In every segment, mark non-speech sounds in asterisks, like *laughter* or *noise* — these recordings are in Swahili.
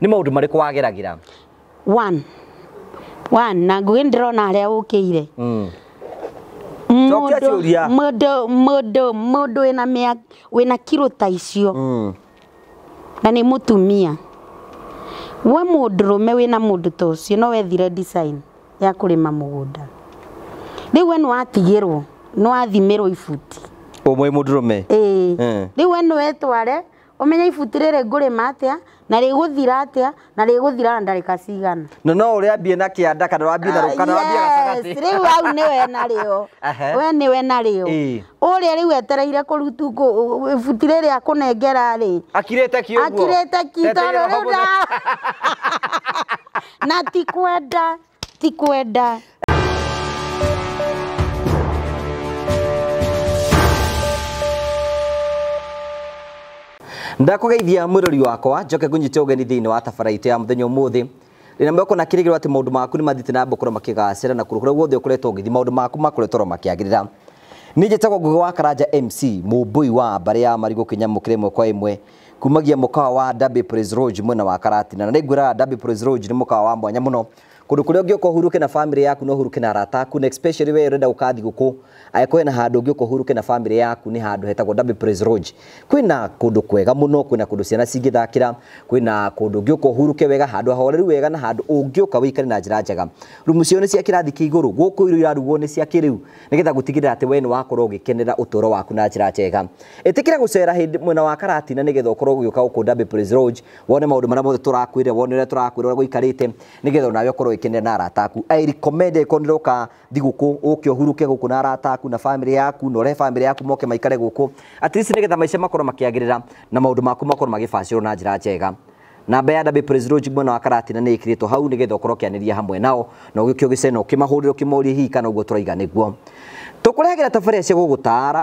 nä maå ndå marä kå wageragä ra na ngugä nä ndärona harä a å kä ire må ndå wä na kirå ta icio mm. na nä må tumia we må ndå rå me wä na må ndå ta å cio no wethire ya kå rä ma må gå nda rä u we nä watigä rwo nä wathimä rwo ibuti å mwä me rä u we nä wetware å menye ibuti rä rä ngå rä ma atä a na rä gå thira atä a na rä gå thira na ndarä ka cigana no no å rä ambie na kä anda kana wambie na rå kana wambie gatagatĩ rä u au nä we narä o *laughs* we nä we narä o å rä a rä u etereire kå rutu buti rä rä a kå nengera rä akirä te ki akirä te ki tondå rä u na ti kwenda ti kwenda ndakugeithia mwirori wakwa njoke kunyite ugeni thĩinĩ wa tabaraitĩ ya mũthenya ũmũthĩ rĩna meko na kĩrĩgĩrĩro atĩ maũndũ maku ni mathiĩte na mbokoro makĩgacĩra na kũrĩa guothe ũkoretwo ũgĩthiĩ maũndũ maku makoretwo makĩagĩrĩra ni njĩtagwo ngugi wa karanja mc mũmbui wa mbarĩ ya marigũ kĩnyamũkĩra ĩmwe kwa ĩmwe kumagia mukawa wa mwena wa karatina na nĩ ngwĩraga ni mukawa wa mwanya mũno kundu kuria ungiuka uhuruke na family yaku no uhuruke na arata aku na especially we urenda gukathi guku akorwo na handu ungiuka uhuruke na family yaku ni handu hetagwo Double Praise Lodge kwina kundu kwega muno kwina kundu ciana cingithakira kwina kundu ungiuka uhuruke wega handu hahoreru wega na handu ungiuka wikare na njira njega rumu cio ni cia kirathi kia iguru guku irio irarugwo ni cia kiriu nigetha gutigirira ati we ni wakorwo ugikenera uturo waku na njira njega itikira gucera hindi mwena wa karatina nigetha ukorwo ugiuka guku Double Praise Lodge wone maundu maria mothe turakwire wone uria turakwire uria guikarite nigetha nawe ukorwo kene na arata aku i recommend ko nä roka thiguku uke uhuruke guku na arata aku na family yaku na ore family yaku moke maikare guku at least getha maica makorwo makiagirira na maundu maku makorwo magibacirwo na njira njega namba ya w mwena wa karatina nä ä kä rä two hau nä getha å korwo ria hamwe nao na å gä kimahuriro kimori gä kana ugo guo tå raiga nä guo tå kå rehagä ra tabarä cia gå gå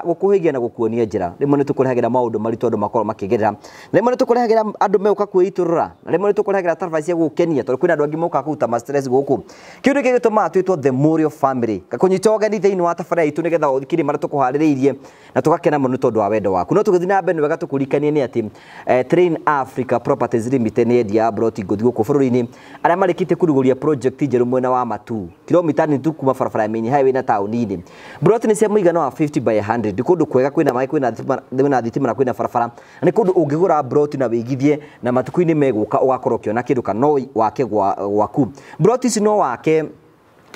na gå kuonia njä ni tukurehagira maundu nä tå makoro rehagä ra ni tukurehagira andu meuka makorwo makä gerera na rä mwe nä tå kå rehagä ra andå megåka kwä itå rå ra na rä mwe nä tå kå rehagä ra tabarä cia gå kenia tondå kwä na andå moka kå ma gå kå kä u nä kä the morio family gakå nyita ogeni wa tabarä itu ni getha uthikiri thikirä marä na tukakena gakena må no wa wendo waku no tå gä na mbere nä wega tå ni ati train africa properties limited komite nä endia broti mburoti ngåthi gå ini bå rå ri-inä arä a marä kä te kurugå project njerå mwena wa matu kilomita ni tu kuma barabara ya mini highway na taũni broti ni nĩ cia mũigana wa 50 by 100 nĩ kũndũ kwega kwĩna maĩ kwĩna thitima na kwĩna barabara nĩ kũndũ ũngĩgũra mburoti na wĩigithie na matukũ-inĩ megũka ũgakorwo ũkĩona kĩndũ kana no wake gwaku broti ici no wake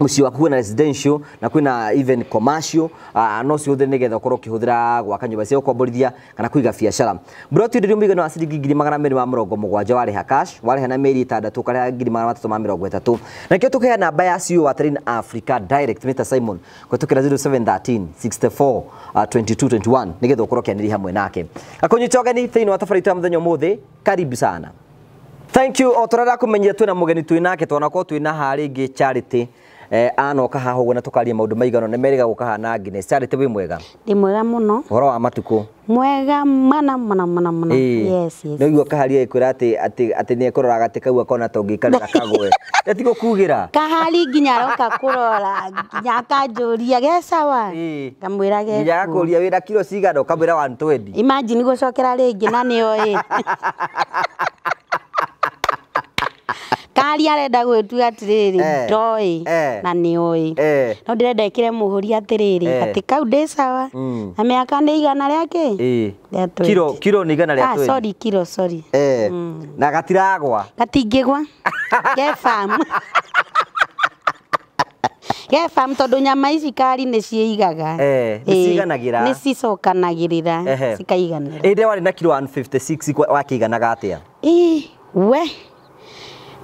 ucio waku na residential na kwina even commercial uh, no si nä getha å korwo gwaka nyå mba cia gå komborithia kana kuiga iga biacara mburoti ndä rä må wa ciringi ngiri magana meri ma må rongo må gwanja warä ha cash warä ha na mĩeri ĩtandatå karä ngiri magana matatå ma mä rongo na kä o tå kehea namba ya cio watarin africa direct mr simon kå tå kä ra 0713642221 nä getha å korwo kä anä ri hamwe nake akå nyita ũgeni thä inä wa ya må thenya karibu sana thank you o tå renda kå menyire twä na må geni twä nake twana charity Eh, ano kaha ũguo na tũkaria maũndũ maigano nĩ merĩga gũka kaha na Agnes Charity wĩ mwega ni mwega muno horo wa matukũ mwega mana mana mana mana yes yes no igwa kahari ekwira ati ati ati ni ekuroraga ati kau akona tongiikarira kagwe etigo *laughs* kugira kahari nginya roka kurora nginya akanjuria ge sawa ngamwira ge nginya akuria wira kilo cigana kamwira 120 imagine gucokera ringi na nio i *laughs* kari arenda gwä tu atä rä atĩrĩrĩ eh. ndoĩ eh. na eh. mm. nĩ ũĩ no ndä rendekä re må hå ri atä rä rä atä kau ndä cawa na mä aka nä igana rä ah, sorry mm. na gatiragwa gatingä gwa *laughs* gefam tondå nyama ici kari nä ciĩigaga nä cicokanagä rä ra cikaiganä ra warä na kiro wakä iganaga atä a we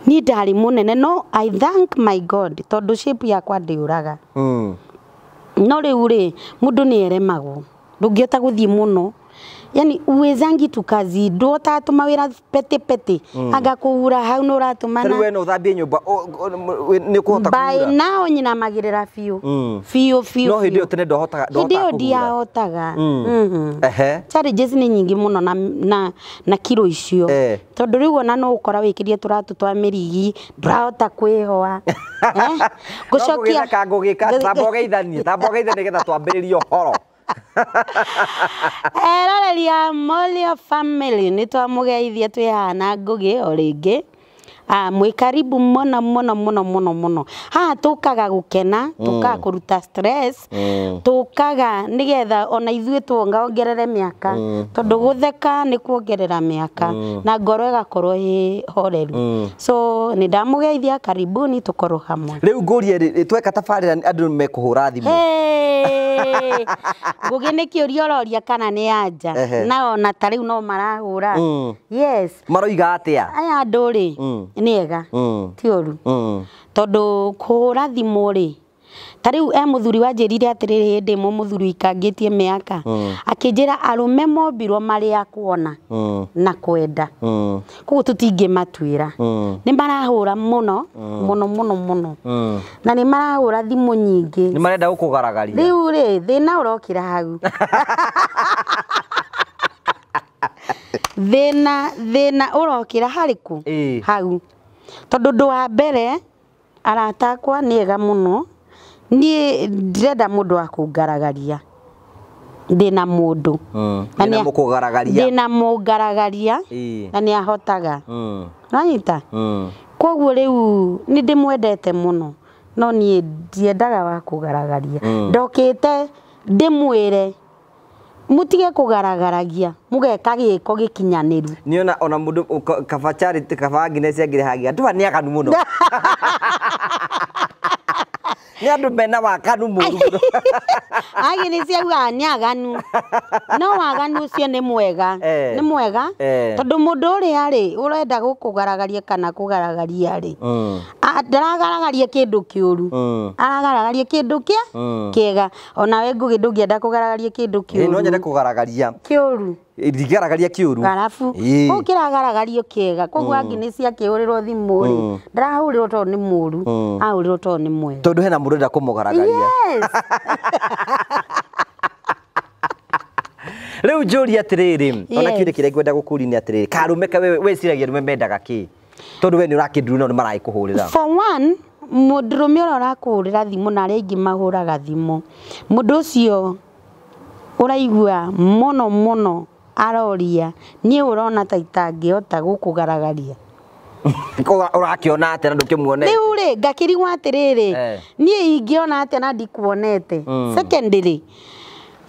ni må nene no i thank my god tondu shape yakwa ndiuraga mm. no rä må ndå nä eremagwo ndungiota guthii muno yani uwezangi tukazindwo tatuma wira pete pete mm. agakuhura hau ni uratumana we no thambie nyumba ni kuhota kuhura by now nyina magirira fiu mm. fiu fiu no hindi tene ndohotaga hindi yo ndiahotaga mm. mm -hmm. ehe challenges ni nyingi muno na na na kiro icio eh. tondu riu ona no ukora wikirie turatu twa mirigi ndurahota kwihoa *laughs* eh? gucokia no, ngugika tambogeithanie tambogeithanie getha twambiririe horo eroreri a Morio famĩlĩ nĩtwamũgeithia twĩhana ngũgĩ o rĩngĩ mwikaribu muno muno muno muno muno haha kena gukena kaga kå mm. kuruta stress mm. kaga nä getha ona ithuĩ twongaongerere aka mm. tondå gå theka nä kuongerera mä aka na ngoro ägakorwo ĩ horeru mm. so nä geithia karibuni tukorwo hamwe rä u ngårie tweka tabarä ra andå mekåhå thimå gä *laughs* nä kä å ria roria kana nä anja na ona tarä u no marahå ra maroiga atä a aya andå rä nĩega mm. ti ũru mm. tondå kå hå thimå rĩ ta rä u e må thuri wanjä rire atä rä rä hä ndä må må thuri ikangä tie mä aka mm. akä njä ra arå me mombirwo marä a kuona na kwenda koguo tå tingä matuä ra nä marahå ra må no må no må no må no na nä marahå ra thimå nyingä nä marenda gå kå garagaria rä u rä thä na å rokä ra hau *laughs* thina thina urokira hariku e. hau tondu ndu wa mbere aratakwa ni ega muno ni ndirenda mundu wa kungaragaria ndina mundu mm. Hm. na ni mukugaragaria ndina mugaragaria e. na ni ahotaga mm. Hm. ranyita mm. Hm. koguo riu ni ndimwendete muno no ni ndiendaga wa kugaragaria ndokite ndimwire mm mutige kugaragaragia mugeka giko gikinyaniru niona ona mundu kava charity kava ngine ciangirehagia andu aya ni aganu muno *laughs* nä andå mena wakanu må ru *laughs* agä nä ciaugaga nä aganu no waganu å cio nä mwega nä mwega tondå må ndå å rä a rä å renda gå kå garagaria kana kå garagaria rä ndaragaragaria kä ndå kä å ru aragaragaria kä ndå kä a kä ega onawe ngå gä ndå ngä enda kå garagaria kä ndå kä å ru no nyende kå garagaria kä å ru ndigaragaria kiuru garabu kä ega koguo ciakä rä rä rwo thimå ndarahå rä rwo thimu nä må ru ni rä rwo tondu nä mwega tondå hena må kå rä mundu ndenda kumugaragaria *laughs* riu njuria atiriri ona kiuria kiria ngwenda atä rä rä karå kawe weciragia rume mendaga kä tondå we nä å rakä maragä kå hå rä ndå rå me å rä a å rakå hå rä ra thimå na arä a aingä mahå raga arĩa aingĩ mahũraga å mũndũ ũcio ũraigua mũno mũno aroria nie urona ta itangihota gukugaragaria urakiona *laughs* ate na ni uri ngakiri wa atĩrĩrĩ eh. nie ingiona ate na ndikuonete mm. secondary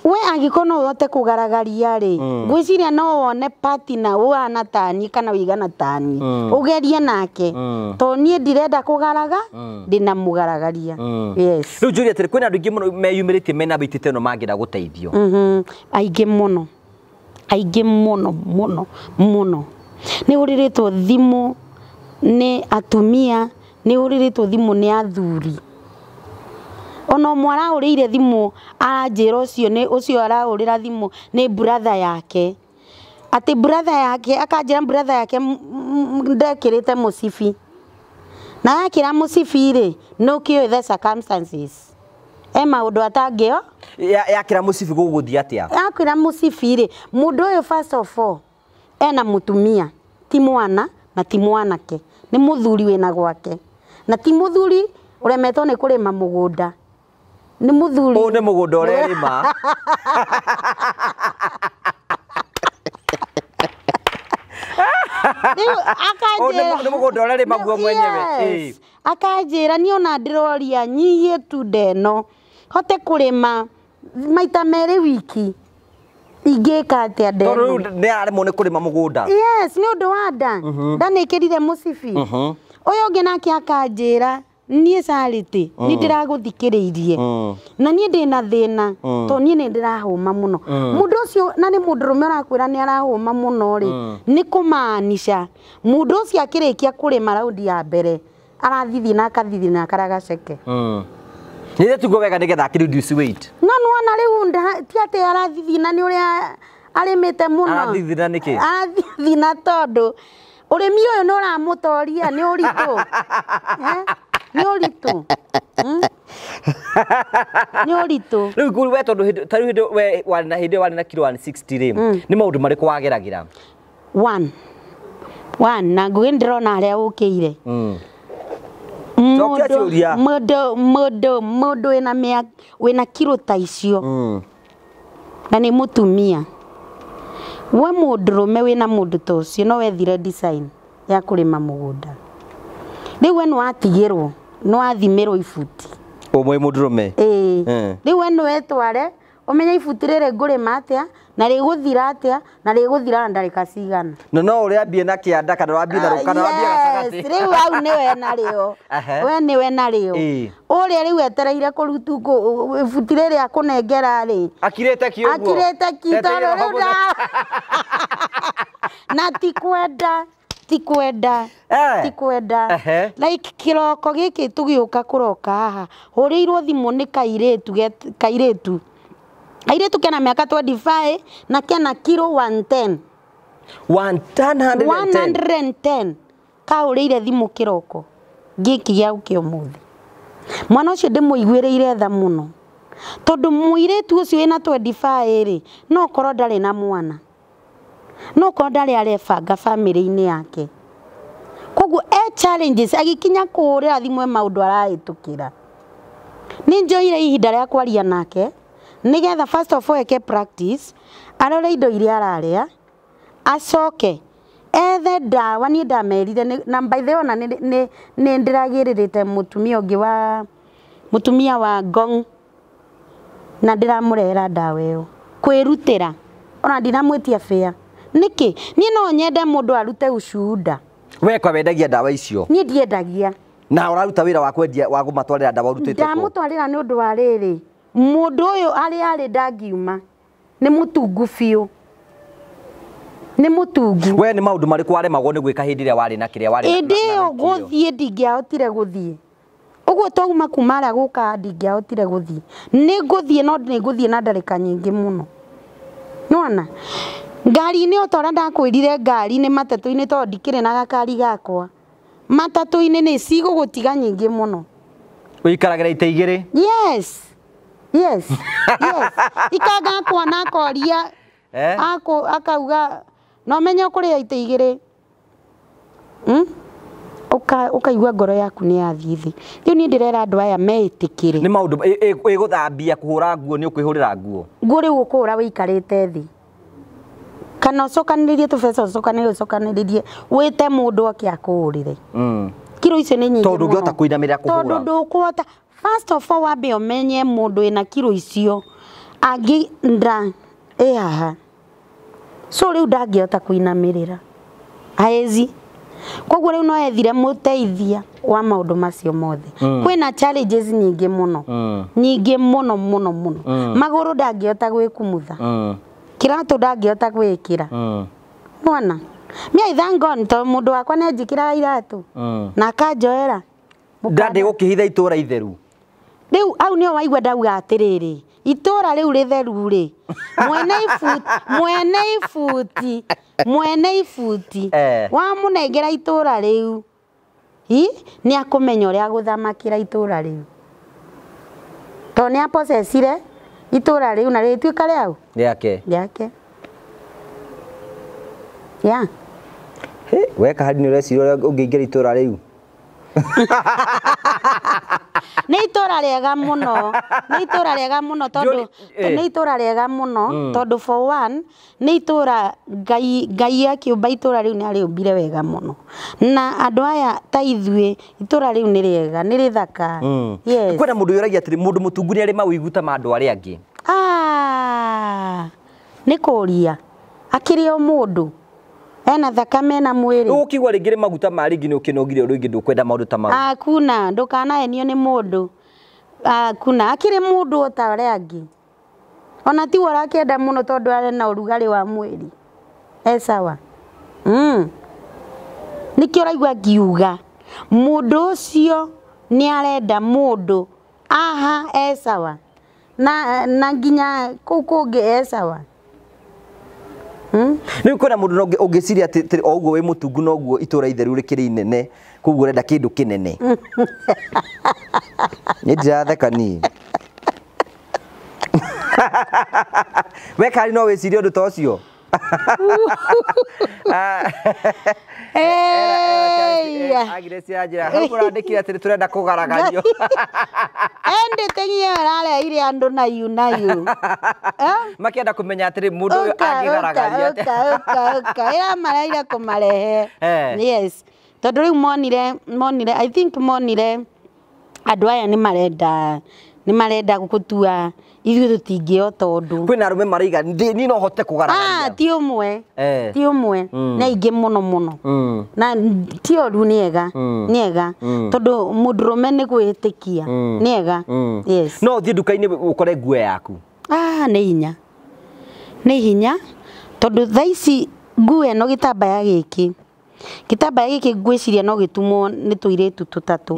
we angikona no kugaragaria ri mm. ngwiciria no wone patina ũhana tani kana ũigana tani ugerie mm. nake to nie ndirenda kũgaraga ndĩna mũgaragaria rĩu njũria atĩrĩ kwĩna andũ aingĩ mũno meyumĩrĩtie mena mĩitĩte ĩno mangĩenda gũteithio mm-hmm. aingĩ mũno aingĩ nä mũno rä rä two thimå nä atumia rä two thimå nä athuri ona ra å cio å cio araå rä ra thimå nä brother yake atä brother yake ra brother yake må cibi na ekĩra mũcibi rĩ nĩ å the circumstances e maundu atangio yakira mucibi guguthii atia yakwira mucibi ri mundu uyu first of all ena mutumia ti mwana na ti mwanake ni muthuri wina gwake na ti muthuri uremetwo ni kurima mugunda ni muthuri uyu ni mugunda urerima *laughs* nä må gå nda å rarä maguo mwenyewe akanjä ra nä ona ndä roria nyihie tu ndeno hote kurima maita meri wiki ingika atia ndemu tondu riu niaremwo ni kurima mugunda yes ni undu wa nda mhm. ndanikirire mucibi uyu mhm. ungi nake akanjira niä carity mm. nä ndä ragå thikä rä irie mm. na niä ndä mm. na thä na to niä nä ndä rahå ma må no må ndå å cio na nä må ndå rå me å rakwä ra nä arahå ma må no rä nä kå maanisha må ndå å cio akä rä kia kå rä maraundi ya mbere arathithiä na akathithiä na akaragaceke nä rä wega nä getha akä no nona rä u ti atä arathithina nä å rä a arä mä te må no arathithina nä kä arathithina tondå å rä mi å yå nä å ramå toria nä å ritå *laughs* nä å ritå hmm? nä å ritå rä u we tondå tarä u we warä na hä ndä ä warä na kiro rä hmm. nä maå ndå marä kå wageragä ra na ngå gä nä ndä rona arä a å kä ire hmm. Murder murder murder wena mea wena kiro ta icio. Mm. Na ni mutumia. We mundurume wina mundu ta cio no wethire design ya kurima mugunda. Riu we niwatigirwo niwathimirwo ibuti. Umwe mundurume. Ii. Eh. Riu we niwetware umenye ibuti riri ngurima atia na rä gå thira atä a na rä gå thira na ndarä ka cigana no no å rä ambie na kä anda kana wambie na u au nä we narä o *laughs* we nä we narä o å rä a rä u etereire kå rutu ibuti rä rä a kå nengera rä akirä te ki akirä te ki tondå rä u na *laughs* tikwenda tikwenda eh. tikwenda like å ka kå roka haha hũrĩirwo thimũ nĩ kairĩtu tu aire tu kena miaka 25 na kena kilo 110 110, 110. ka kaurire thimu kiroko giki gya uki muthi mwana ucio ndimuiguirire tha muno tondu muire tu ucio ina 25 ri no koro ndari na mwana no korwo ndari arebanga family-ini yake koguo e challenges agikinya kuurira thimwe maundu araitukira ninjoire njoire ihinda ria kwaria nake nigetha first of all eke practice arore indo iria ararĩa acoke ethe ndawa niä ndamerire na mbaithe ona nä ndäragä rä rä te må tumia å ngä wa må tumia wa gong na ndä ramå rehera ndawa ä yo kwä rutä ra ona ndinamwä tia bä nä kä niä no nyende må ndå arute å cuda wekwa wendagia ndawa icio niä ndiendagia na å raruta wä ra wa kwendia wa gå matwarä ra ndawa å rutete ndamå twarä ra nä å ndå wa rä rä mundu uyu ari ari ndangiuma ni mutungu biu ni mutungu we ni maundu mariku waremagwo ni gwika hindi iria wari na kiria wari hindi iyo guthii ndingiahotire guthii uguo twauma kuma aria guka ndingiahotire guthii ni nguthii no ni nguthii na ndarika nyingi muno nona ngari-inä å taå rä a ndakwä rire ngari-inä matatå-inä tondå ndikä rä na gakari gakwa matatå-inä nä cigå gå tiga nyingä må no ikaragä ra ite rä yes yes, yes. *laughs* ikanga akuona akoria eh? aku akauga no menye ukuria ite igire mm? ukaigua ngoro yaku nä yathiä thä rä u niä ndä rera andå aya meätä nä maå ndå ä gå thambia kå hå ra nguo nä å kwä hå rä ra nguo nguo rä u å kå hå ra wä ikarä te thä kana å cokanä rä rie tå beca å cokanä rä å cokanä rä rie wä te må ndå oke akå hå rä re hmm. kiro icio nä nyingä tondå ndå ngä hota kå inamä rä ra ndå kå hota first of all wambe omenye mundu ina kilo icio angi nda ä e haha so rä u ndangähota kå inamä rä ra aäzi koguo rä u no ethire må teithia wa maå macio mothe mm. kwä na challenges nyingä må no mm. nyingä må no må mm. magå rå ndangä hota gwä kumutha mm. kä ratå ndangä hota gwä kä ra mm. mwana miai thangon to må wakwa nä anjä kä ra iratå mm. na akanjoera ndandä gå kä hitha itå ra itheru riu au nio waigua ndauga atiriri itura riu ritheru ri *laughs* mwene ifuti, mwene ibuti mwene eh. Wa munengera itura riu Hi, ni akumenya uria aguthamakira itura riu to ni apocessire itura riu na rituika riau Yake. Yake. ya weka hadi ni resi ungeingira ungiingira itura riu nä itå ra rĩega må no nä itå ra rĩega må no tondå eh. itå ra rä ega må no mm. tondå nä itå ra ngai akä itå ra rä u nä arä å mbire wega må no na andå aya ta ithuä itå ra rä u nä rä ega nä rä thaka mm. kwena må ndå yå ragia atä må ndå må tungu nä arä maå iguta ma andå arä angä ah! nä kå ria akä rä o må ndå ena thakame na mwiri ukigwa ringire maguta ma ringi ni ukinogire ringi ndukwenda maundu ta mau akuna enio ni mundu akuna akiri mundu ota uria angi ona ti wara kenda muno tondu are na urugari wa mwiri e sawa mm. nĩkĩo raigwa ngiuga mũndũ ũcio ni arenda mũndũ aha e sawa na, na nginya kuku kũngĩ e sawa rä u kwä na må ndå ångäciria atä o guo wä må tungu noguo itå ra itheru rä kä rä inene koguo renda kä ndå kä nene *laughs* nä ndirathekani *laughs* we kari no wä cirie å ndå ta å cio *laughs* agire cianjä ra hau kå randä kire atä rä tå renda kå garaganio ndite nyie rare ire andu na yu na yu *laughs* eh? makienda kumenya atirä må ndå å yå angägaragaria ä ra kå marehe eh. tondå rä u monire monire i think monire andå aya nä marenda nä marenda gå tua ithuĩ tũtingĩota ũndũ na arũme maraiga ni no hote kũgaragania ti ah, mwe ti ũmwe må no må no na ti oru nä ega mm. nä ega mm. tondũ mũndũrũme nĩ kia nä ega no thiä nduka å kore nguo yaku ah, nä hinya nä hinya tondå thaa ici nguo tamba ya gä kä ngwä ciria no irä tu tå tatå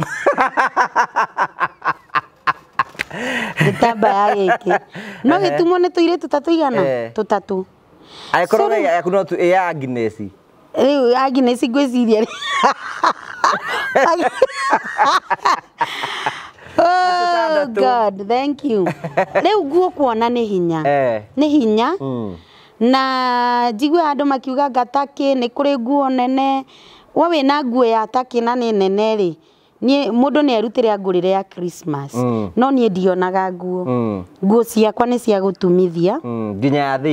gitambaya giki no gitumo nä tå irä tå tatå igana tå tatå angäkorwo yaku no eh. ah, ya ngineci rä u ya eh, *laughs* Oh God, thank you. Rĩu *laughs* nguo kuona nĩ hinya. Nĩ hinya. Na njigue eh. mm. andũ makiuga ngatakĩ nĩ kũrĩ nguo nene. We wĩna nguo ya takĩ na nĩ nene rĩ, niä må ndå nä erutire ngårä ya Christmas mm. no niä ndionaga nguo mm. nguo mm. ciakwa nä cia gå tumithia nginya mm.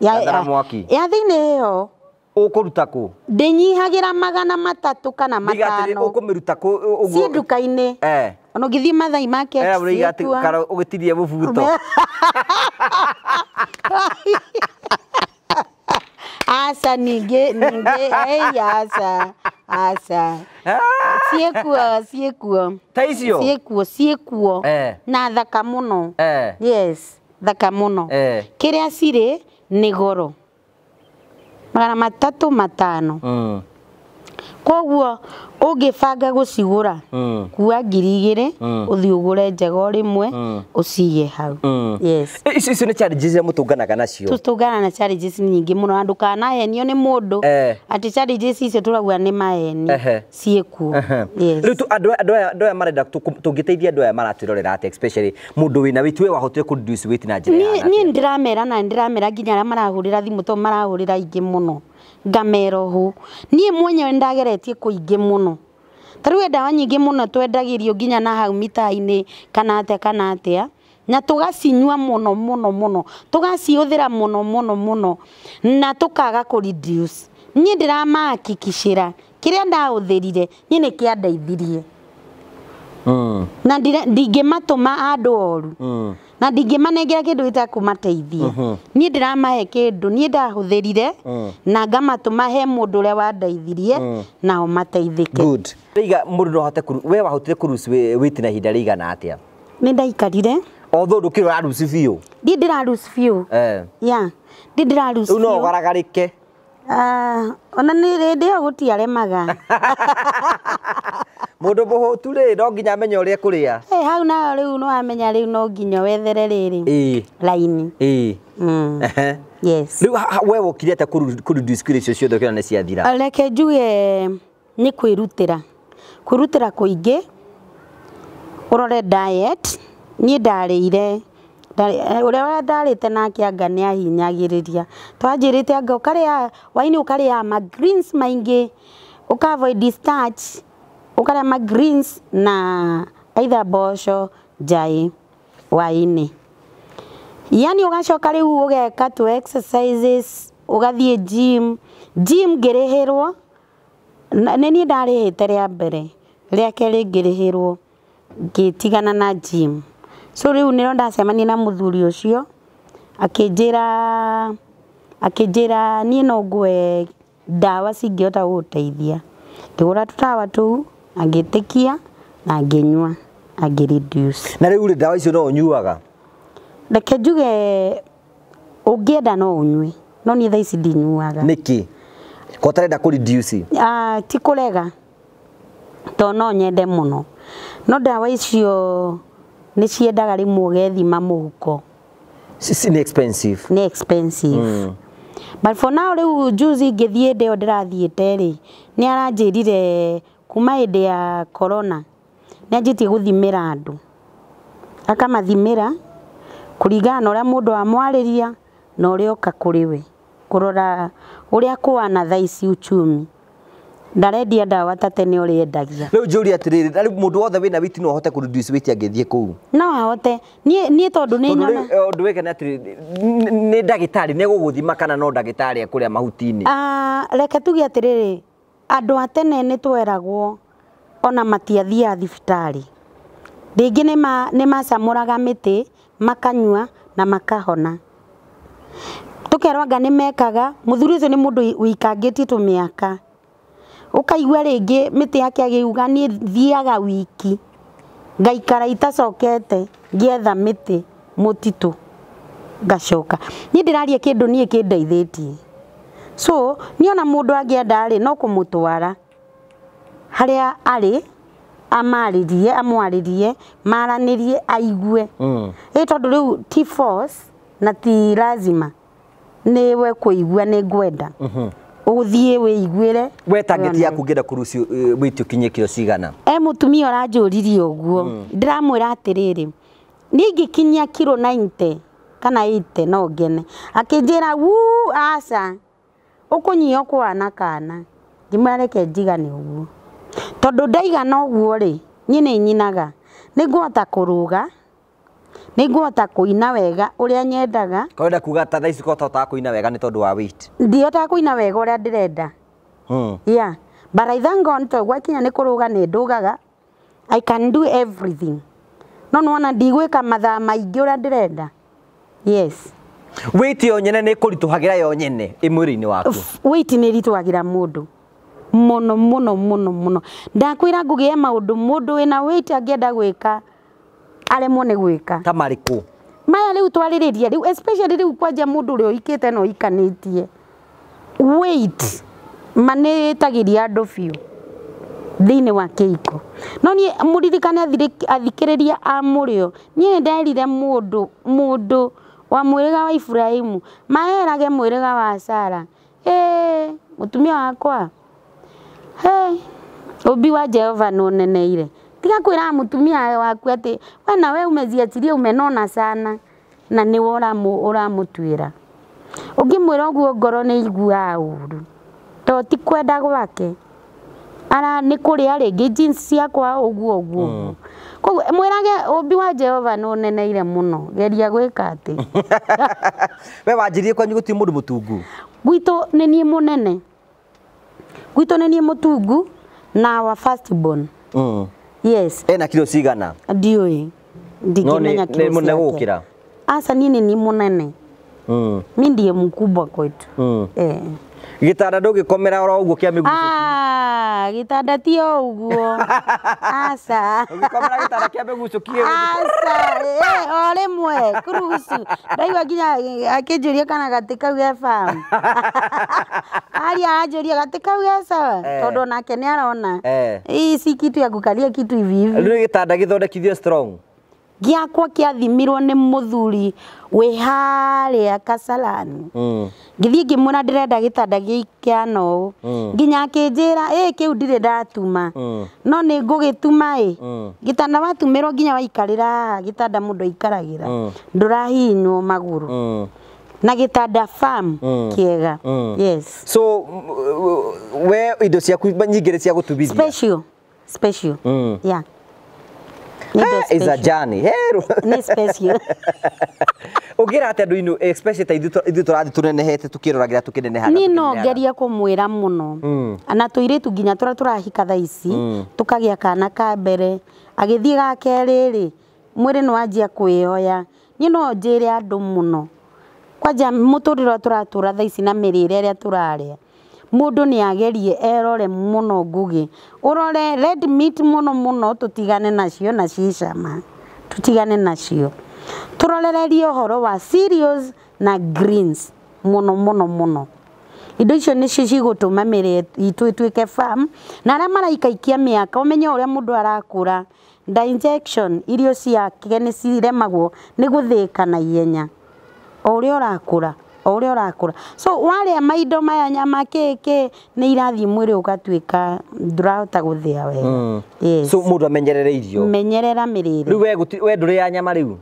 ya thä ya mwaki ya thä inä ä yo ukuruta ku ndinyihagira magana matatu kana matano ukumiruta ku uguo si dukaini eh ona githi mathai make eh uriga ati kara ugitirie bubuto asa *laughs* ninge ninge eh asa Aca. Ciekuo, ah! ciekuo. Ta icio. Ciekuo, ciekuo. Eh. Na thaka muno. Eh. Yes, thaka muno. Eh. Kiria ciri ni goro. Magana matatu matano. Mm koguo ũngĩbanga gucigura kuwa hmm. kua ngiri igĩrĩ mm. ũthiĩ ũgũre njega o rĩmwe hmm. hau hmm. yes. icio eh, icio nĩ challenges iria mũtũnganaga nacio tutungana na challenges nyingĩ mũno na ndũkanahenio nĩ ni eh. ati challenges icio tũraugua nĩ maheni eh. ciĩ kuo eh. yes. rĩu andũ aya marenda tũngĩteithia andũ aya maratwĩrorera ati especially mũndũ wina witwe wahotwe ku reduce weight na njĩra ni ndiramera na nĩndĩramera nginya arĩa marahũrĩra thimũ tondũ marahũrĩra ingi muno ngamera hu nie mwenyewe ndageretie kuingi muno tariu ndawa nyingi muno twendagirio nginya na hau mitaini kana atia kana atia na tugacinyua muno muno muno tugaciuthira muno muno muno na tukaga ku reduce nie ndiramahakikicira kiria ndahuthirire nie nikiandeithirie mm. na ndingimatuma andu oru mm na ndingĩmanengera kĩndũ gĩtakũmateithia niĩ ndĩramahe kĩndũ niĩ ndahũthĩrire na ndå he rä a wandeithirie nao mateithĩke rĩiga mũndũ no ahote we wahotire kũruci wĩti na ihinda rĩigana atĩa nĩ ndaikarire although ndũkĩrĩ ũraruci biũ ndiĩ ndĩraruci biũ ya ndiĩ ndĩraruci biũ no ke ah, ona nĩ yo gå tiaremaga *laughs* mundu muhutu ri no nginya amenye uri kuria eh hau nayo riu no amenya ri no nginya wethere ri eh line eh mm yes ri we wokire ta kuru discuss icio ciothe kira ne ciathira reke njuge ni kwirutira kwirutira kuingi urore diet ni a uria eh, ndarite nake anga ni ahinyagiriria twanjirite anga å waini ukaria ma greens maingi uka avoid starch ma greens na aidha bosho jai waini yani ugacoka riu ugeka tu exercises ugathie gym gym ngirihirwo nä niä ndarä hä te rä a mbere rä a kerä ngä rä hä rwo ngä tigana na gym so rä u nä ro na må thuri å cio akä njä ra niä no ngwe ndawa cingä hota gå teithia ngä gå ra tå tawa tå u agĩtĩkia na ngĩnyua agĩreduce na riu ri ndawa icio no unyuaga reke njuge ũngĩenda no unywe no niĩ thaa ici ndinyuaga ko kotarenda ku reduce ah ti kũrega to no nyende muno no ndawa icio ni ciendaga rĩmwe ũgethima mũhuko ni expensive ni expensive mm. but for now rĩu juzi ngĩthiĩ ndĩ yo ndĩrathiĩte rĩ nĩ kuma hĩndĩ ya korona nĩ anjĩtie gũthimĩra andũ akamathimĩra kuringana na ndå mũndũ ria na a oka rä we kũrora ũrĩa kũhana thaa ici uchumi ndarendia ndawa ta tene ũrĩa endagia rĩu njũria atĩrĩrĩ na rĩu mũndũ wothe na witi no ahote kũ reduce wĩti angĩthiĩ no ahote niĩ niĩ tondũ nĩ nyona eh, ũndũ nä ndagä tarä nä ndagĩtarĩ gå thima kana no ndagĩtarĩ ekũrĩa mahuti-inĩ ah, reke tuge rä andå a tene nä tweragwo ona matiathiaga thibitarĩ rĩngĩ nĩ macamũraga mĩtĩ makanyua na makahona tũkerwo anga nĩ mekaga mũthuri ũcio nĩ mũndũ wĩikangĩtie tũmĩaka ũkaigua rĩngĩ mĩtĩ yake uga niĩ thiaga wiki ngaikara itacokete ngĩetha mĩtĩ mũtitũ ngacoka niĩ ndĩraria kĩndũ niĩ kĩndeithĩtie so niona ona mũndũ angĩenda rĩ no kumutwara haria ari amaririe amwaririe maranirie aigue mm. ĩ tondũ riu ti force na ti lazima nĩ we kũigua nĩ ngwenda mm -hmm. ũthiĩ wĩiguĩre we tangeti yaku ngĩenda kũrucio wĩti ũkinyie kiro cigana e mũtumia ũranjũririe ũguo mm. ndĩramwĩra mm. atĩrĩrĩ niĩ ingĩkinyia kiro 90 kana 80 no ngene akinjira wu aca ukunyia kwana kana ngimwareke njigane uguo tondu ndaigana uguo ri nyi ni nyinaga ningwota kuruga ningwota kuina wega uria nyendaga kwenda kuga ta thaici ko tota kuina wega ni tondu wa wit ndiota kuina wega uria ndirenda hmm. yeah baraitha ngonto kinya ni kuruga ni ndugaga i can do everything no nona ndigwika mathaa maingĩ uria ndirenda yes wĩti yo nyene nä kå ritå hagä ra yo nyene ä rä-inä waku wĩti ni rituhagira ra må ndå må må no må no må no ndakwä ra ngå gä e maå ndå må ndå wä na wĩti angĩenda gwä ka aremwo nä gwä ka kå maya rä u twarä rä especially rä u kwanja må ndå å rä a å ikä te na å ikanä tie wait manä tagä ria andå biå thä-inä wa kä iko no niä må ririkane athikä rä ria a må rä o niä nä må ndå wa mwĩrĩga wa Iburahĩmu maherage mwĩrĩga wa Sara ĩ mũtumia wakwa hey. ũmbi wa Jehova nũneneire tiga kwĩra mũtumia waku atĩ we nawe umeziachirie umenona sana na nĩwe ũramũtuĩra ũngĩmwĩra ũguo ngoro nĩ igua ũũru to ti kwenda gwake ara nĩ kũrĩa rĩngĩ genes ciakwa ũguo ũguo mm koguo mwirage umbi wa jehova nä å neneire må no geria gwä ka atä *laughs* we wanjirie kwanyu gå tirä må ndå må tungu gwitå nä niä må nene gwitå nä niä må tungu na wa first born mm. yes ena kiro cigana ndiå ndikimenya kiro ciake nä gå kä ra aca niä nä må nene mi mm. ndiä mkubwa kwetu mm. eh. gä tanda ndå gä komera oro å kia kä ah gitanda ti o ũguo aca ũgĩkomera gĩtanda kĩambe gũcũkie aca o rĩmwe kurugucu ndaigua nginya akĩnjũria kana gatĩ kau ge famu *laughs* aria anjũria gatĩ kau ge sawa eh. tondũ onake nĩ arona hii eh. si kitu ya kukalia kitu hivi hivi rĩu gĩtanda strong giakwa kiathimirwo nä må thuri wä harä a kacalani ngäthiä ngä mwona ndä renda gä tanda gä å nginya akä njä ra ä kä u ndirä ndatuma no nä ngå gä tuma ä gä tanda watumä rwo nginya waikarä ra gä tanda må ndå aikaragä ra ndå rahinywo magå rå na gitanda fam mm. kiega mm. yes so we indo ciaku nyingire cia gutubithia special special mm. yeah iza jani ungira atä andå inå ta ithuä tå rathiä tå nenehete tå kä roragira tå kä neneha niä no ngerie kå mwä ra må no hmm. na tå irä tu nginya tå rä a tå rahika tha ici hmm. tå kagä a kana ka mbere agä thiä gakerä rä mwä rä nä wanjia kwä oya niä no njä re andå må no kwanja må tå rä ra tå ratå ra tha ici na mä rä re ä rä a tå rarä a mundu nä agerie erore muno ngugi urore red meat muno muno tutigane nacio na cicama cama tutigane nacio turorererie uhoro wa cereals na greens muno muno muno indo icio cio cigutuma mĩrĩ itu ĩtuĩke farm na arĩa maraikaikia mĩaka ũmenye ũrĩa mũndũ arakũra injection irio ciake nĩ ciremagwo nĩ gũthĩka na ihenya o ũrĩa ũrakũra o ria urakura so wale maindo maya nyama keke ni irathi mwiri ugatuika ndurahota guthia we mm. yes. so mudu amenyerera irio menyerera mirire riu we guti we ya nyama riu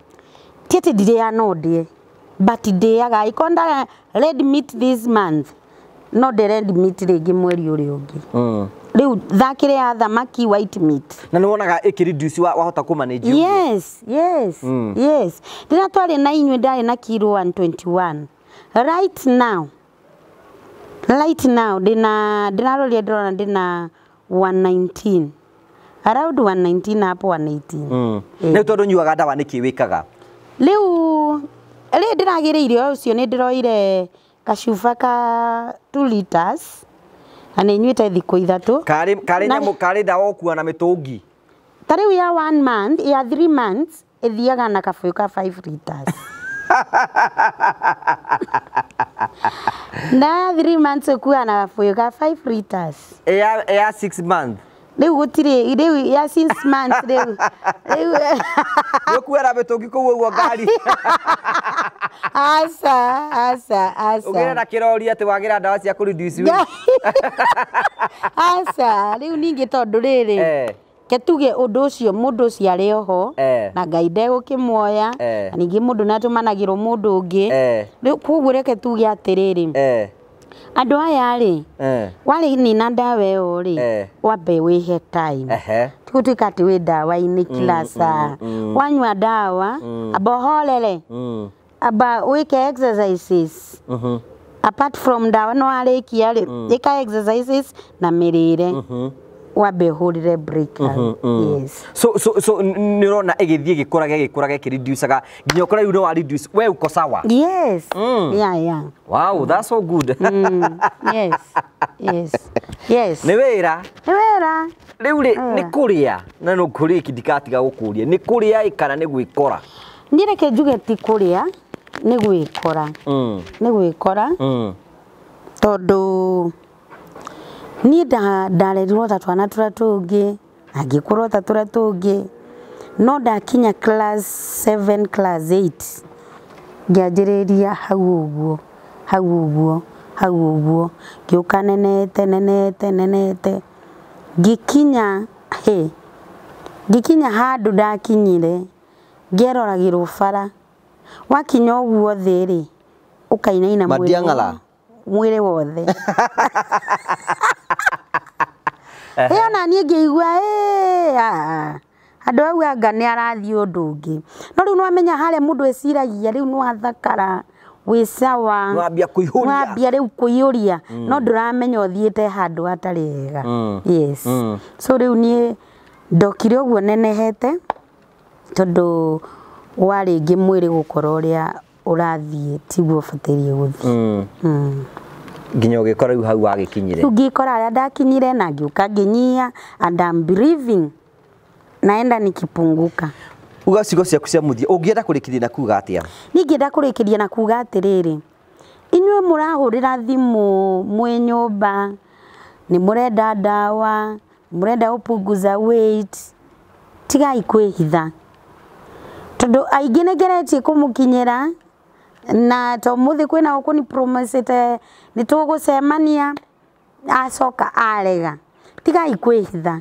tete dire ya no die but ya ndiaga ikonda red meat this month no red meat ringi mweri uri ungi mm riu thakire ya thamaki white meat na ni wonaga ä reduce hota ku manage yes yes mm. yes rä rä na inywe dai na kilo 121 right now right now ndina ndiraroria ndirona ndina 119 around 119 hapo 118 nä tondå nyuaga ndawa nä kä wä kaga rä u rä ndäragä rä irio å cio kacuba ka 2 liters na nä nyuä te thikå ithatå karä ndawa å kuana mä tå ngi tarä ya 1 month ya 3 months ä na kabå ka 5 liters *laughs* nda three months ekuwa na gabuyu ga five liters eh, ya eh, ya six months riu gutire riu ya since months riu riu yokuera betungi kuu uguo ngari *laughs* aca aca aca ugirera kirori ati wagira ndawa cia kureduce *laughs* aca riu ningi tondu riri eh reke tuge undu ucio mundu ucio ari oho eh. na ngai ndegå ndegukimwoya eh. na ningi mundu natumanagirwo mundu ungi eh. koguo reke tuge rä rä eh. andå aya rä eh. warä nina ndawa ä yo rä wambe wä he time eh. tigå ka atä wä ndawa-inä mm, kila mm, saa mm, wanyua ndawa mm. amba horere amba wä ke mm-hmm. apart from ndawa no warä kia rä ä ka na mä rä re mm -hmm wambe hurire breakers mm -hmm, mm. Mm-hmm. yes so so so nirona igithie gikurage gikurage kireducaga nginya ukora riu no wa reduce we uko sawa yes mm. yeah yeah wow mm. that's so good mm. yes yes yes ni wira ni wira riu ri mm. ni kuria na no kuri kuriki ndikatiga gukuria ni kuria ikana ni gwikora ndireke njuge ti kuria ni gwikora mm. ni gwikora mm. tondu niä ndarerirwo ta twana tå rä a tå ngä angä kå rwo ta tå rä a tå ngä no ndakinya class 7 class 8 ngĩanjĩrĩria hau ũguo hau ũguo hau ũguo ngĩũka nenete nenete nenete ngĩkinya hĩ ngikinya handå ndakinyire ngĩeroragĩrwo bara wakinya ũguo thĩ rĩ ũkainaina mwĩrĩ wothe *laughs* -huh. ona niä ngä igua ah, ah. andå au anga nä arathiä å ndå ngä no rä u nwamenya harä a må ndå ä ciragia rä u nwathakara wä cawa wambia rä u kå iå ria mm. no ndå ramenya å thiä te handå atarä hega mm. Mm. so rä u niä ndokire å guo nenehete tondå warä ngä mwä rä gå korwo å rä a å rathiä tiguo bataire gå thiä nginya ugikora riu hau wagikinyire ngikora aria ndakinyire na ngiuka nginyia and I'm breathing naenda nikipunguka uga cigo ciaku cia muthia ungienda kurikiria na kuga atia ningienda kurikiria na kuga atiriri inyue murahurira thimu mwi nyumba ni murenda dawa murenda gupunguza weight tigai kwihitha tondu aingi nigeretie kumukinyira na to må thi kwä na gå kå ni cä te nä tå gå cemania acoka arega tigai kwä hitha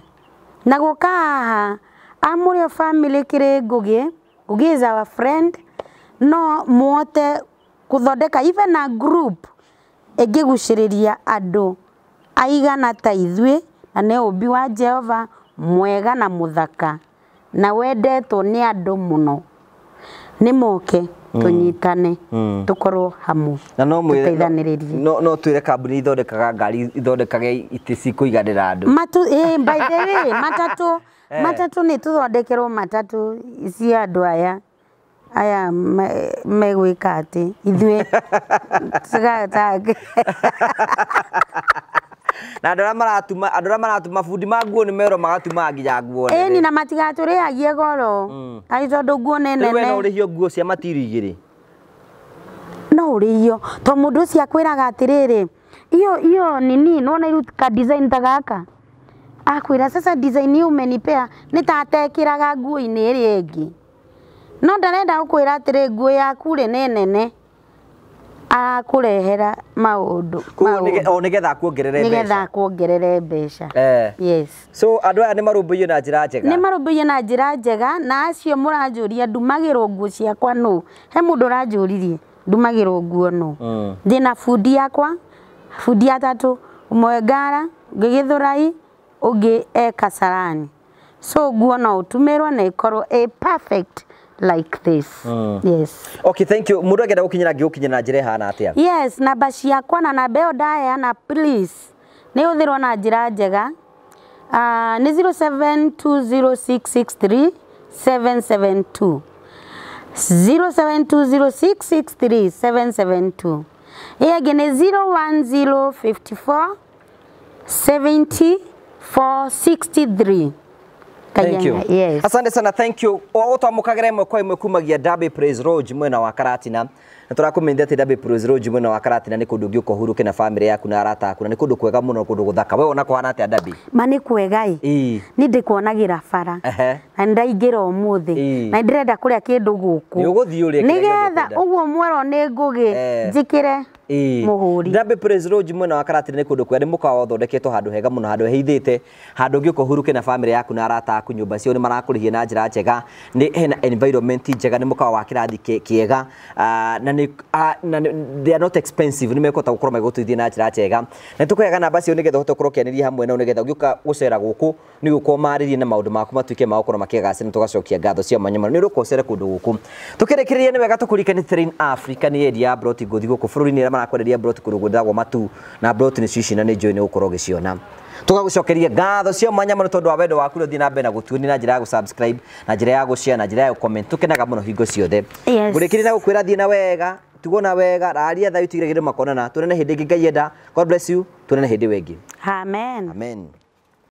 na gå kahaha amå rä o amä ä kä rä ngå gä ngågä aw no mwote gå thondeka ivena ä ngä gucä rä ria andå aigana ta ithuä na nä å mbi wa jehova mwega na må thaka na wendetwo nä andå må no nä moke Mm. tunyitane mm. tukorwo hamwe na no no twire kambuni ithondekaga ngari ithondekage iti cikuiganira andu matu eh by the way matatu *laughs* matatu eh. ni tuthondekerwo matatu cia andu aya aya megwika atä ithuä na andå arä a maratuma mabundi ma nä merwo magatuma nginya nguo ni na matigatå rä agie goro mm. ai tondå nguo nenene no å rä hio nguo cia matiri igä rä no å rä hio to må ndå å cio akwä raga atä rä rä iyo iyo nini nona iru ka design ta gaka akwira sasa design hii meni nitatekiraga nguo-inä ä rä a ä ngä no ndarenda gå kwä ra atä rä nguo yaku rä nä nene arakurehera maundu o nigetha kuongerere mbeca nigetha kuongerere mbeca eh yes so andu aya ni marumbuiyo na njira njega ni marumbuiyo na njira njega na acio muranjuria ndumagirwo nguo ciakwa nu he mundu uranjuririe ndumagirwo nguo nu mm. ndi na bundi yakwa bundi atatu umwe ngara ungi githurai ungi e kasarani so nguo no utumirwo na ikorwo e perfect like this mm. yes okay thank you mundu angenda gukinyira ngiukinyira na njira ihana atia yes namba ciakwa na namba iyo na please ni uthirwo na njira njega uh, ni 0720663772 0720663772 iyo ingi ni 01054 70 thank you yes. asante sana thank you o twamukagera imwe kwa imwe kumagia Derby Praise Lodge mwena wa Karatina na turakumenyithia ati Derby Praise Lodge mwena wa Karatina ni kundu ngiuka huruke na family yaku na arata yaku na ni kundu kwega muno kundu guthaka we ona kwana atia Derby ma ni kwega i ni ndikuonagira bara na ndaingira umuthi na ndirenda kuria kindu guku ni uguthii urie nigetha uguo mwero ni ngugi eh. njikire muhuri Ngambi mwena wa Karatini nä kå ndå kwega må kawa thondeketwo handå hega må no handå hehithä te handå å ngä å ka huruke na bamä yaku na arata aku nyå mba cio nä marakå rä hie na njä ra njega hena environment njega nä må kawa wa kä rathi kä na nä nä mekå hota gå korwo megå tå ithie na njä ra njega na tå kå namba cio nä getha å hote å korwo kä anä ria hamwe nao nä getha å ngä å ka gå cera gå nä gå korwo marä na maå ndå maku matuä ma gå korwo makägacä na tå gacokia ngatho cia manya mana nä å rå ka kå ndå gå kå tå kä rä kä rä ria nä wega tå kå rikani Africa nä endia ya broti thi gå kå bå rå marakwenderia brot kurugudagwo matu na brot ni cici na ni njui ni gukorwo giciona tugagucokeria ngatho cia mwanya mũno tondũ wa wendo waku rũthiĩ na mbere na gũtuonia na njĩra ya gũsubscribe na njĩra ya gũshare na njĩra ya gũcomment tukenaga mũno hingo ciothe ngũrĩkĩrĩ na gũkwĩra thiĩ na wega tugona wega raria thayu tigiragĩrwo makonana tunene hĩndĩ ĩngĩ ngai enda god bless you tunene hĩndĩ ĩwe amen, amen.